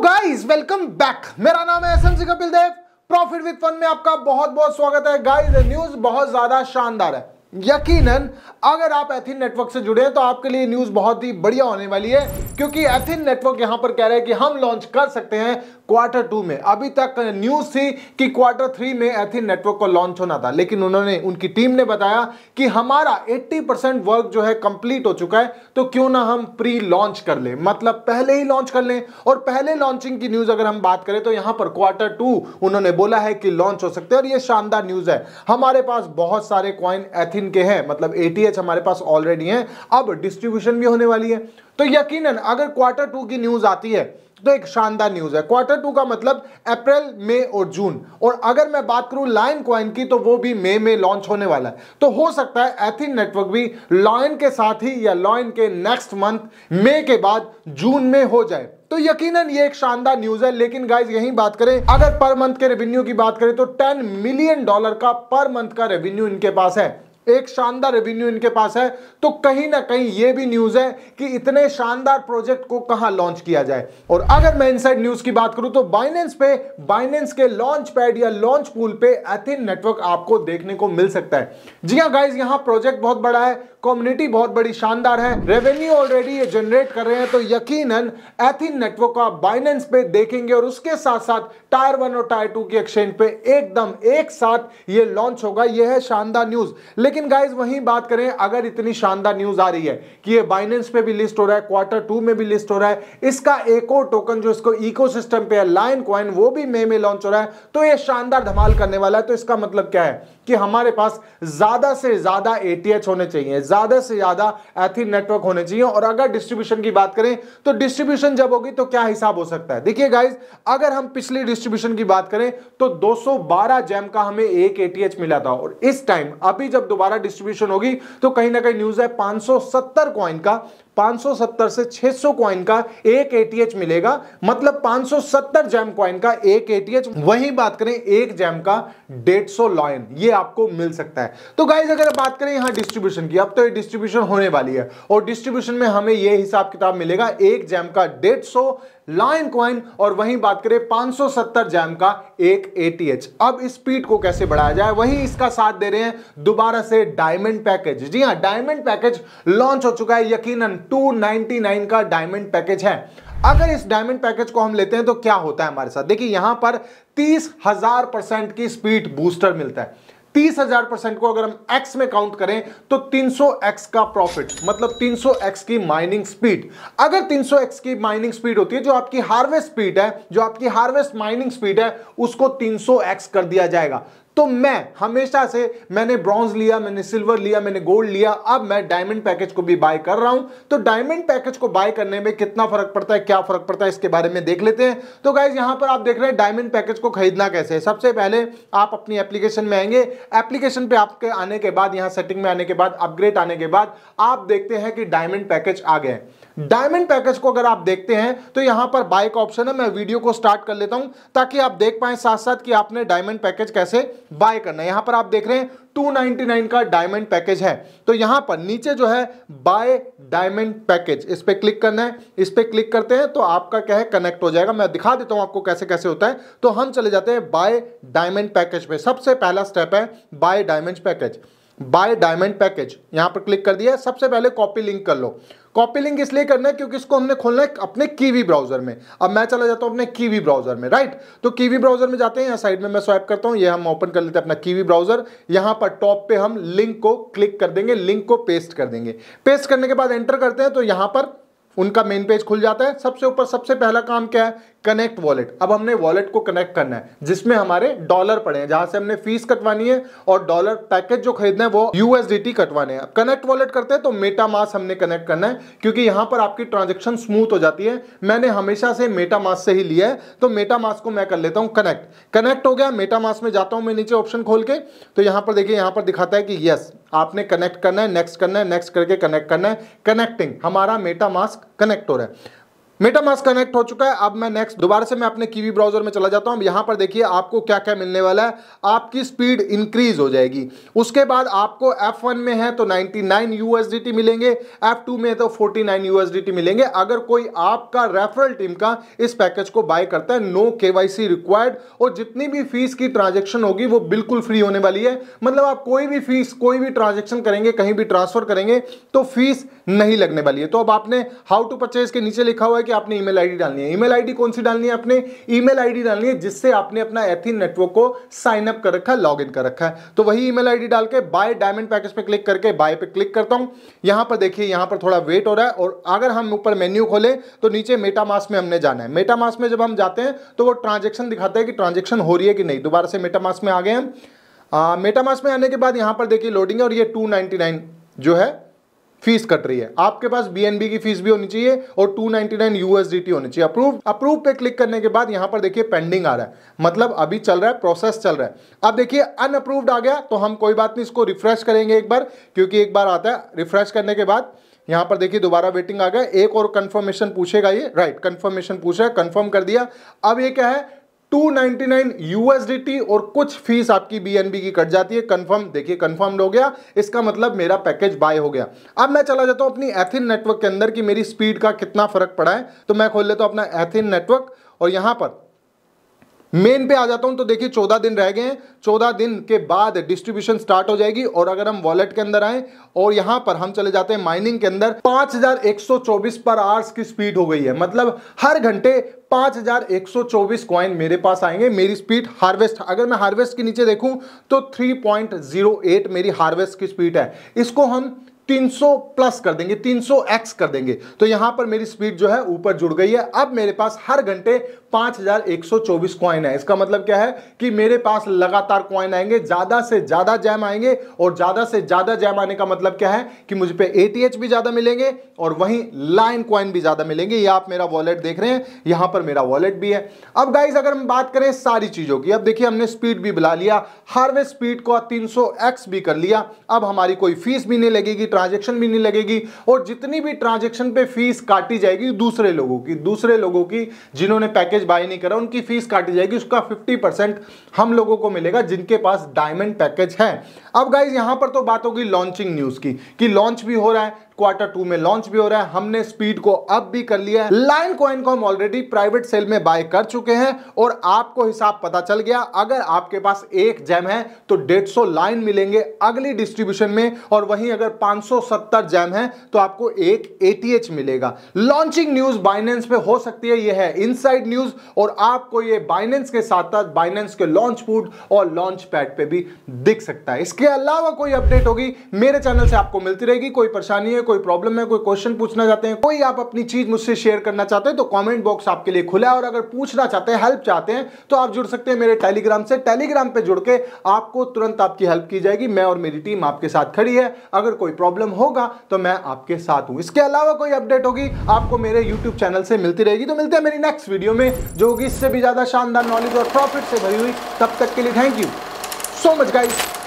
guys welcome back मेरा नाम है S M C Kapil Dev profit with fun में आपका बहुत बहुत स्वागत है गाइस न्यूज बहुत ज्यादा शानदार है यकीनन अगर आप एथिन नेटवर्क से जुड़े हैं तो आपके लिए न्यूज़ बहुत ही बढ़िया होने वाली है क्योंकि एथिन नेटवर्क यहां पर कह रहे हैं कि हम लॉन्च कर सकते हैं क्वार्टर टू में अभी तक न्यूज़ थी कि क्वार्टर थ्री में एथिन नेटवर्क को लॉन्च होना था लेकिन उन्होंने उनकी टीम ने बताया कि हमारा 80 परसेंट वर्क जो है कंप्लीट हो चुका है तो क्यों ना हम प्री लॉन्च कर लें मतलब पहले ही लॉन्च कर लें और पहले लॉन्चिंग की न्यूज़ अगर हम बात करें तो यहां पर क्वार्टर टू उन्होंने बोला है कि लॉन्च हो सकते हैं और यह शानदार न्यूज़ है हमारे पास बहुत सारे क्वाइन एथिन इनके हैं मतलब एटीएच हमारे पास ऑलरेडी है अब डिस्ट्रीब्यूशन भी होने वाली है तो यकीनन अगर क्वार्टर टू की न्यूज आती है तो एक शानदार न्यूज है क्वार्टर टू का मतलब अप्रैल मई और जून और अगर मैं बात करूं लाइन क्वाइन की तो वो भी मई में लॉन्च होने वाला है तो हो सकता है एथिन नेटवर्क भी लॉइन के साथ ही या लॉइन के नेक्स्ट मंथ मई के बाद जून में हो जाए तो यकीनन ये एक शानदार न्यूज है लेकिन गाइज यही बात करें अगर पर मंथ के रेवेन्यू की बात करें तो 10 मिलियन डॉलर का पर मंथ का रेवेन्यू इनके पास है एक शानदार रेवेन्यू इनके पास है तो कहीं ना कहीं ये भी न्यूज है कि इतने शानदार प्रोजेक्ट को कहां लॉन्च किया जाए और अगर मैं इनसाइड न्यूज की बात करूं तो बाइनेंस पे बाइनेंस के लॉन्च पैड या लॉन्च पूल पे एथिन नेटवर्क आपको देखने को मिल सकता है जी हाँ गाइज यहां प्रोजेक्ट बहुत बड़ा है कम्युनिटी बहुत बड़ी शानदार है रेवेन्यू ऑलरेडी ये जनरेट कर रहे हैं तो यकीन एथिन नेटवर्क आप बाइनेंस पे देखेंगे और उसके साथ साथ टायर वन और टायर टू के एक्सचेंज पे एकदम एक साथ ये लॉन्च होगा यह है शानदार न्यूज लेकिन लेकिन गाइज वही बात करें अगर इतनी शानदार न्यूज आ रही है कि ये बाइनेंस पे भी लिस्ट हो रहा है क्वार्टर टू में भी लिस्ट हो रहा है इसका एक और टोकन जो इसको इकोसिस्टम पे है लाइन क्वाइन वो भी मे में लॉन्च हो रहा है तो ये शानदार धमाल करने वाला है तो इसका मतलब क्या है कि हमारे पास ज्यादा से ज्यादा एटीएच होने चाहिए ज्यादा से ज्यादा एथी नेटवर्क होने चाहिए और अगर डिस्ट्रीब्यूशन की बात करें तो डिस्ट्रीब्यूशन जब होगी तो क्या हिसाब हो सकता है देखिए गाइज अगर हम पिछली डिस्ट्रीब्यूशन की बात करें तो 212 जैम का हमें एक एटीएच मिला था और इस टाइम अभी जब दोबारा दोबारा डिस्ट्रीब्यूशन होगी तो कहीं ना कहीं न्यूज है पांच सौ सत्तर का 570 से 600 सौ क्वाइन का एक एटीएच मिलेगा मतलब 570 जैम क्वाइन का एक एटीएच वही बात करें एक जैम का 150 लॉयन ये आपको मिल सकता है तो गाइज अगर बात करें यहां डिस्ट्रीब्यूशन की अब तो ये डिस्ट्रीब्यूशन होने वाली है और डिस्ट्रीब्यूशन में हमें ये हिसाब किताब मिलेगा एक जैम का 150 लाइन क्वाइन और वहीं बात करें 570 जैम का एक एटीएच अब स्पीड को कैसे बढ़ाया जाए वहीं इसका साथ दे रहे हैं दोबारा से डायमंड पैकेज जी हाँ डायमंड पैकेज लॉन्च हो चुका है यकीनन 299 का डायमंड पैकेज है अगर इस डायमंड पैकेज को हम लेते हैं तो क्या होता है हमारे साथ देखिए यहां पर तीस हजार परसेंट की स्पीड बूस्टर मिलता है तीस हजार परसेंट को अगर हम एक्स में काउंट करें तो तीन सौ एक्स का प्रॉफिट मतलब तीन सौ एक्स की माइनिंग स्पीड अगर तीन सौ एक्स की माइनिंग स्पीड होती है जो आपकी हार्वेस्ट स्पीड है जो आपकी हार्वेस्ट माइनिंग स्पीड है उसको तीन सौ एक्स कर दिया जाएगा तो मैं हमेशा से मैंने ब्रॉन्ज लिया मैंने सिल्वर लिया मैंने गोल्ड लिया अब मैं डायमंड पैकेज को भी बाय कर रहा हूं तो डायमंड पैकेज को बाय करने में कितना फर्क पड़ता है क्या फर्क पड़ता है इसके बारे में देख लेते हैं तो गाइज यहां पर आप देख रहे हैं डायमंड पैकेज को खरीदना कैसे है सबसे पहले आप अपनी एप्लीकेशन में आएंगे एप्लीकेशन पर आपके आने के बाद यहां सेटिंग में आने के बाद अपग्रेड आने के बाद आप देखते हैं कि डायमंड पैकेज आ गए डायमंड पैकेज को अगर आप देखते हैं तो यहां पर बाय का ऑप्शन है मैं वीडियो को स्टार्ट कर लेता हूं ताकि आप देख पाए साथ साथ कि आपने डायमंड पैकेज कैसे बाय करना यहां पर आप देख रहे हैं 299 का डायमंड पैकेज है तो यहां पर नीचे जो है बाय डायमंड पैकेज इस पर क्लिक करना है इस पर क्लिक करते हैं तो आपका क्या है कनेक्ट हो जाएगा मैं दिखा देता हूं आपको कैसे कैसे होता है तो हम चले जाते हैं बाय डायमंड पैकेज पे सबसे पहला स्टेप है buy diamond package buy diamond package यहां पर क्लिक कर दिया सबसे पहले कॉपी लिंक कर लो कॉपी लिंक इसलिए करना है क्योंकि इसको हमने खोलना है अपने कीवी ब्राउजर में अब मैं चला जाता हूं अपने कीवी ब्राउजर में राइट तो कीवी ब्राउजर में जाते हैं यहां साइड में मैं स्वाइप करता हूं ये हम ओपन कर लेते हैं अपना कीवी ब्राउजर यहां पर टॉप पे हम लिंक को क्लिक कर देंगे लिंक को पेस्ट कर देंगे पेस्ट करने के बाद एंटर करते हैं तो यहां पर उनका मेन पेज खुल जाता है सबसे ऊपर सबसे पहला काम क्या है कनेक्ट वॉलेट अब हमने वॉलेट को कनेक्ट करना है जिसमें हमारे डॉलर पड़े हैं जहां से हमने फीस कटवानी है और डॉलर पैकेज जो खरीदना है वो यूएसडीटी कटवाने हैं कनेक्ट वॉलेट करते हैं तो मेटामास हमने कनेक्ट करना है क्योंकि यहां पर आपकी ट्रांजेक्शन स्मूथ हो जाती है मैंने हमेशा से मेटामास से ही लिया है तो मेटामास को मैं कर लेता हूँ कनेक्ट कनेक्ट हो गया मेटामास में जाता हूँ मैं नीचे ऑप्शन खोल के तो यहां पर देखिए यहां पर दिखाता है कि यस आपने कनेक्ट करना है नेक्स्ट करना है नेक्स्ट करके कनेक्ट करना है कनेक्टिंग हमारा मेटा मास्क कनेक्ट हो रहा है मेटामास कनेक्ट हो चुका है अब मैं नेक्स्ट दोबारा से मैं अपने कीवी ब्राउजर में चला जाता हूँ यहां पर देखिए आपको क्या क्या मिलने वाला है आपकी स्पीड इंक्रीज हो जाएगी उसके बाद आपको एफ में है तो नाइनटी नाइन मिलेंगे एफ में है तो फोर्टी नाइन मिलेंगे अगर कोई आपका रेफरल टीम का इस पैकेज को बाय करता है नो के रिक्वायर्ड और जितनी भी फीस की ट्रांजेक्शन होगी वो बिल्कुल फ्री होने वाली है मतलब आप कोई भी फीस कोई भी ट्रांजेक्शन करेंगे कहीं भी ट्रांसफर करेंगे तो फीस नहीं लगने वाली है तो अब आपने हाउ टू परचेज के नीचे लिखा हुआ है कि कि आपने ईमेल आईडी डालनी है ईमेल आईडी कौन सी डालनी है आपने ईमेल आईडी डालनी है जिससे आपने अपना एथिन नेटवर्क को साइन अप कर रखा है लॉग कर रखा है तो वही ईमेल आईडी डाल के बाय डायमंड पैकेज पे क्लिक करके बाय पे क्लिक करता हूं यहां पर देखिए यहां पर थोड़ा वेट हो रहा है और अगर हम ऊपर मेन्यू खोले तो नीचे मेटामास में हमने जाना है मेटामास में जब हम जाते हैं तो वो ट्रांजेक्शन दिखाता है कि ट्रांजेक्शन हो रही है कि नहीं दोबारा से मेटामास में आ गए हम मेटामास में आने के बाद यहां पर देखिए लोडिंग है और ये टू जो है फीस कट रही है आपके पास बीएनबी की फीस भी होनी चाहिए और 299 यूएसडीटी होनी चाहिए अप्रूव अप्रूव पे क्लिक करने के बाद यहां पर देखिए पेंडिंग आ रहा है मतलब अभी चल रहा है प्रोसेस चल रहा है अब देखिए अनअप्रूव्ड आ गया तो हम कोई बात नहीं इसको रिफ्रेश करेंगे एक बार क्योंकि एक बार आता है रिफ्रेश करने के बाद यहाँ पर देखिए दोबारा वेटिंग आ गया एक और कंफर्मेशन पूछेगा ये राइट कंफर्मेशन पूछा कंफर्म कर दिया अब ये क्या है 299 यूएसडीटी और कुछ फीस आपकी BNB की कट जाती है कंफर्म देखिए कंफर्म्ड हो गया इसका मतलब मेरा पैकेज बाय हो गया अब मैं चला जाता हूं अपनी एथिन नेटवर्क के अंदर कि मेरी स्पीड का कितना फर्क पड़ा है तो मैं खोल लेता हूं अपना एथिन नेटवर्क और यहां पर मेन पे आ जाता हूं तो देखिए चौदह दिन रह गए हैं चौदह दिन के बाद डिस्ट्रीब्यूशन स्टार्ट हो जाएगी और अगर हम वॉलेट के अंदर आए और यहां पर हम चले जाते हैं माइनिंग के अंदर 5124 पर आवर्स की स्पीड हो गई है मतलब हर घंटे 5124 कॉइन मेरे पास आएंगे मेरी स्पीड हार्वेस्ट अगर मैं हार्वेस्ट के नीचे देखूं तो 3.08 मेरी हार्वेस्ट की स्पीड है इसको हम 300 प्लस कर देंगे 300 एक्स कर देंगे तो यहां पर मेरी स्पीड जो है ऊपर जुड़ गई है अब मेरे पास हर घंटे 5124 कॉइन है इसका मतलब क्या है कि मेरे पास लगातार कॉइन आएंगे ज्यादा से ज्यादा जैम आएंगे और ज्यादा से ज्यादा जैम आने का मतलब क्या है कि मुझे पे एटीएच भी ज्यादा मिलेंगे और वहीं लाइन कॉइन भी ज्यादा मिलेंगे ये आप मेरा वॉलेट देख रहे हैं यहां पर मेरा वॉलेट भी है अब गाइज अगर हम बात करें सारी चीजों की अब देखिए हमने स्पीड भी बुला लिया हार्वेस्ट स्पीड को तीन एक्स भी कर लिया अब हमारी कोई फीस भी नहीं लगेगी ट्रांजेक्शन भी नहीं लगेगी और जितनी भी ट्रांजेक्शन पे फीस काटी जाएगी दूसरे लोगों की दूसरे लोगों की जिन्होंने पैकेज बाय नहीं करा उनकी फीस काटी जाएगी उसका 50% हम लोगों को मिलेगा जिनके पास डायमंड पैकेज है अब गाइज यहां पर तो बात होगी लॉन्चिंग न्यूज की कि लॉन्च भी हो रहा है क्वार्टर टू में लॉन्च भी हो रहा है हमने स्पीड को अप भी कर लिया है लाइन कॉइन को हम ऑलरेडी प्राइवेट सेल में बाय कर चुके हैं और आपको हिसाब पता चल गया अगर आपके पास एक जेम है तो डेढ़ लाइन मिलेंगे अगली डिस्ट्रीब्यूशन में और वहीं अगर 570 जैम है तो आपको एक एटीएच मिलेगा लॉन्चिंग न्यूज बाइनेंस पे हो सकती है यह है इनसाइड न्यूज और आपको ये बाइनेंस के साथ साथ बाइनेंस के लॉन्च फूड और लॉन्च पैड पे भी दिख सकता है इसके अलावा कोई अपडेट होगी मेरे चैनल से आपको मिलती रहेगी कोई परेशानी है कोई प्रॉब्लम है कोई क्वेश्चन पूछना चाहते हैं कोई आप अपनी चीज मुझसे शेयर करना चाहते हैं तो कमेंट बॉक्स आपके लिए खुला है और अगर पूछना चाहते हैं हेल्प चाहते हैं तो आप जुड़ सकते हैं मेरे टेलीग्राम से टेलीग्राम पे जुड़ के आपको तुरंत आपकी हेल्प की जाएगी मैं और मेरी टीम आपके साथ खड़ी है अगर कोई प्रॉब्लम प्रॉब्लम होगा तो मैं आपके साथ हूँ इसके अलावा कोई अपडेट होगी आपको मेरे यूट्यूब चैनल से मिलती रहेगी तो मिलते हैं मेरी नेक्स्ट वीडियो में जो होगी इससे भी ज़्यादा शानदार नॉलेज और प्रॉफिट से भरी हुई तब तक के लिए thank you so much guide